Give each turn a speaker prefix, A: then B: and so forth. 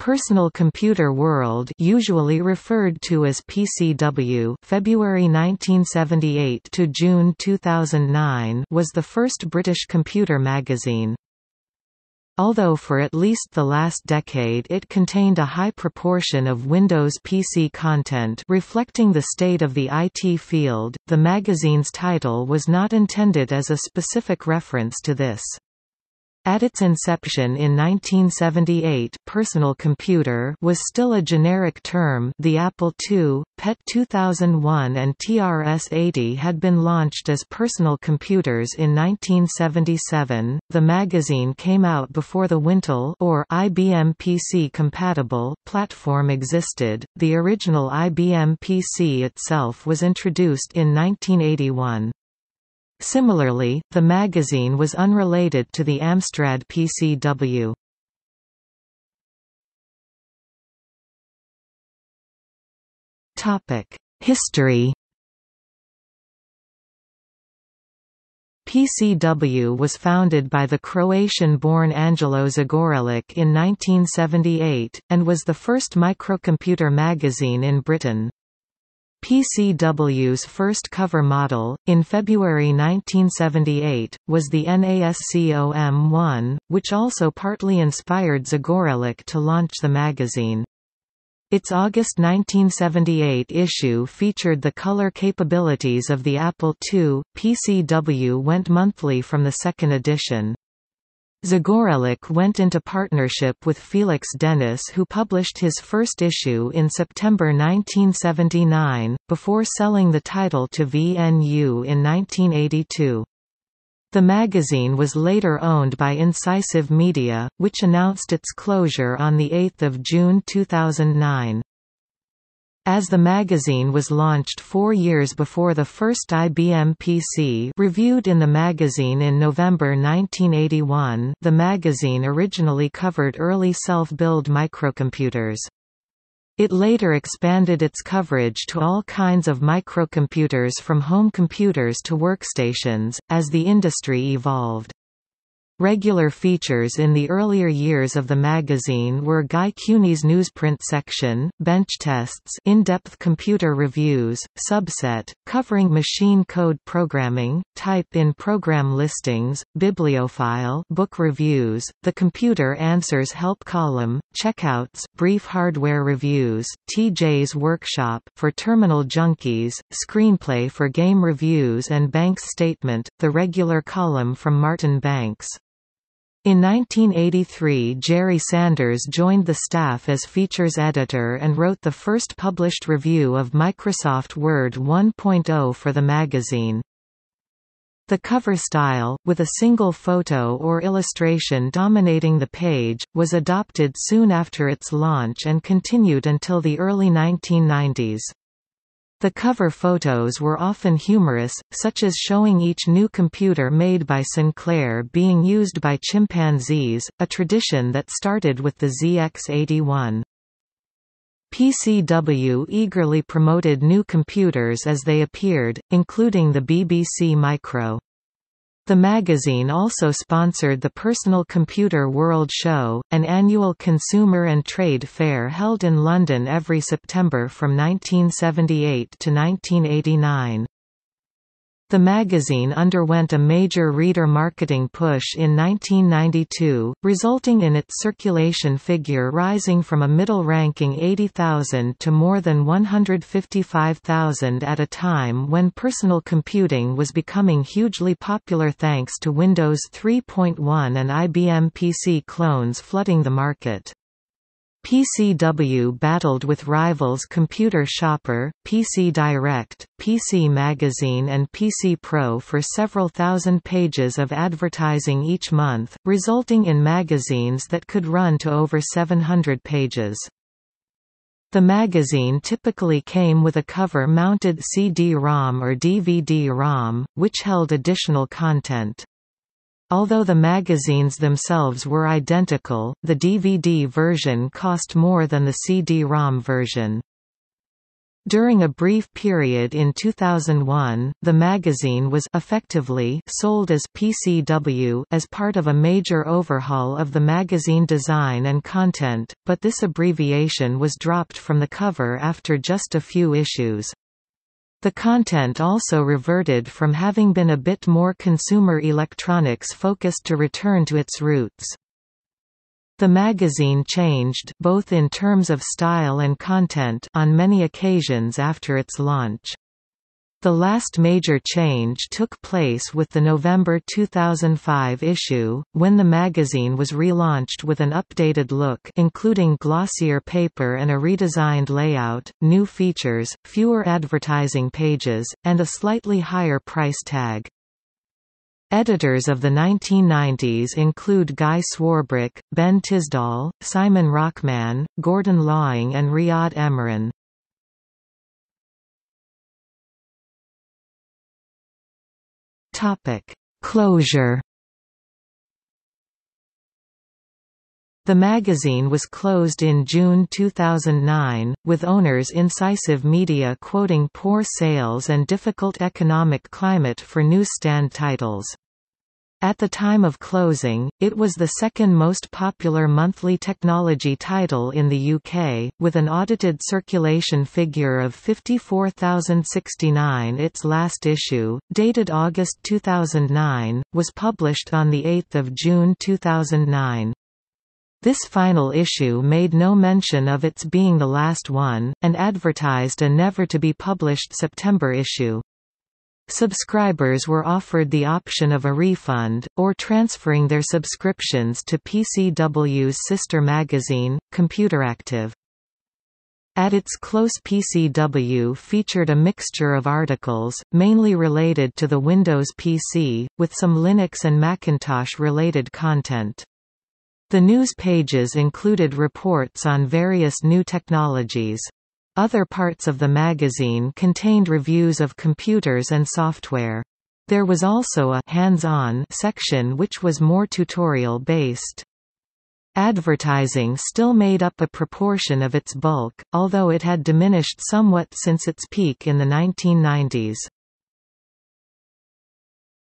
A: Personal Computer World usually referred to as PCW February 1978 to June 2009 was the first British computer magazine. Although for at least the last decade it contained a high proportion of Windows PC content reflecting the state of the IT field, the magazine's title was not intended as a specific reference to this. At its inception in 1978 personal computer was still a generic term the Apple II, PET 2001 and TRS-80 had been launched as personal computers in 1977, the magazine came out before the Wintel or IBM PC-compatible platform existed, the original IBM PC itself was introduced in 1981. Similarly, the magazine was unrelated to the Amstrad PCW. History PCW was founded by the Croatian-born Angelo Zagorelic in 1978, and was the first microcomputer magazine in Britain. PCW's first cover model, in February 1978, was the NASCOM-1, which also partly inspired Zagorelik to launch the magazine. Its August 1978 issue featured the color capabilities of the Apple II. PCW went monthly from the second edition. Zagorelik went into partnership with Felix Dennis who published his first issue in September 1979, before selling the title to VNU in 1982. The magazine was later owned by Incisive Media, which announced its closure on 8 June 2009. As the magazine was launched four years before the first IBM PC reviewed in the magazine in November 1981, the magazine originally covered early self-build microcomputers. It later expanded its coverage to all kinds of microcomputers from home computers to workstations, as the industry evolved. Regular features in the earlier years of the magazine were Guy Cuny's newsprint section, bench tests in-depth computer reviews, subset, covering machine code programming, type in program listings, bibliophile book reviews, the computer answers help column, checkouts, brief hardware reviews, TJ's workshop for terminal junkies, screenplay for game reviews and Banks statement, the regular column from Martin Banks. In 1983 Jerry Sanders joined the staff as features editor and wrote the first published review of Microsoft Word 1.0 for the magazine. The cover style, with a single photo or illustration dominating the page, was adopted soon after its launch and continued until the early 1990s. The cover photos were often humorous, such as showing each new computer made by Sinclair being used by chimpanzees, a tradition that started with the ZX81. PCW eagerly promoted new computers as they appeared, including the BBC Micro. The magazine also sponsored the Personal Computer World Show, an annual consumer and trade fair held in London every September from 1978 to 1989. The magazine underwent a major reader marketing push in 1992, resulting in its circulation figure rising from a middle-ranking 80,000 to more than 155,000 at a time when personal computing was becoming hugely popular thanks to Windows 3.1 and IBM PC clones flooding the market. PCW battled with rivals Computer Shopper, PC Direct, PC Magazine and PC Pro for several thousand pages of advertising each month, resulting in magazines that could run to over 700 pages. The magazine typically came with a cover-mounted CD-ROM or DVD-ROM, which held additional content. Although the magazines themselves were identical, the DVD version cost more than the CD-ROM version. During a brief period in 2001, the magazine was effectively sold as PCW as part of a major overhaul of the magazine design and content, but this abbreviation was dropped from the cover after just a few issues. The content also reverted from having been a bit more consumer electronics focused to return to its roots. The magazine changed both in terms of style and content on many occasions after its launch. The last major change took place with the November 2005 issue, when the magazine was relaunched with an updated look including glossier paper and a redesigned layout, new features, fewer advertising pages, and a slightly higher price tag. Editors of the 1990s include Guy Swarbrick, Ben Tisdall, Simon Rockman, Gordon Lawing and Riyad Emirin. Topic: Closure. The magazine was closed in June 2009, with owners Incisive Media quoting poor sales and difficult economic climate for newsstand titles. At the time of closing, it was the second most popular monthly technology title in the UK, with an audited circulation figure of 54,069. Its last issue, dated August 2009, was published on 8 June 2009. This final issue made no mention of its being the last one, and advertised a never-to-be-published September issue. Subscribers were offered the option of a refund, or transferring their subscriptions to PCW's sister magazine, ComputerActive. At its close PCW featured a mixture of articles, mainly related to the Windows PC, with some Linux and Macintosh-related content. The news pages included reports on various new technologies, other parts of the magazine contained reviews of computers and software. There was also a hands-on section which was more tutorial-based. Advertising still made up a proportion of its bulk, although it had diminished somewhat since its peak in the 1990s.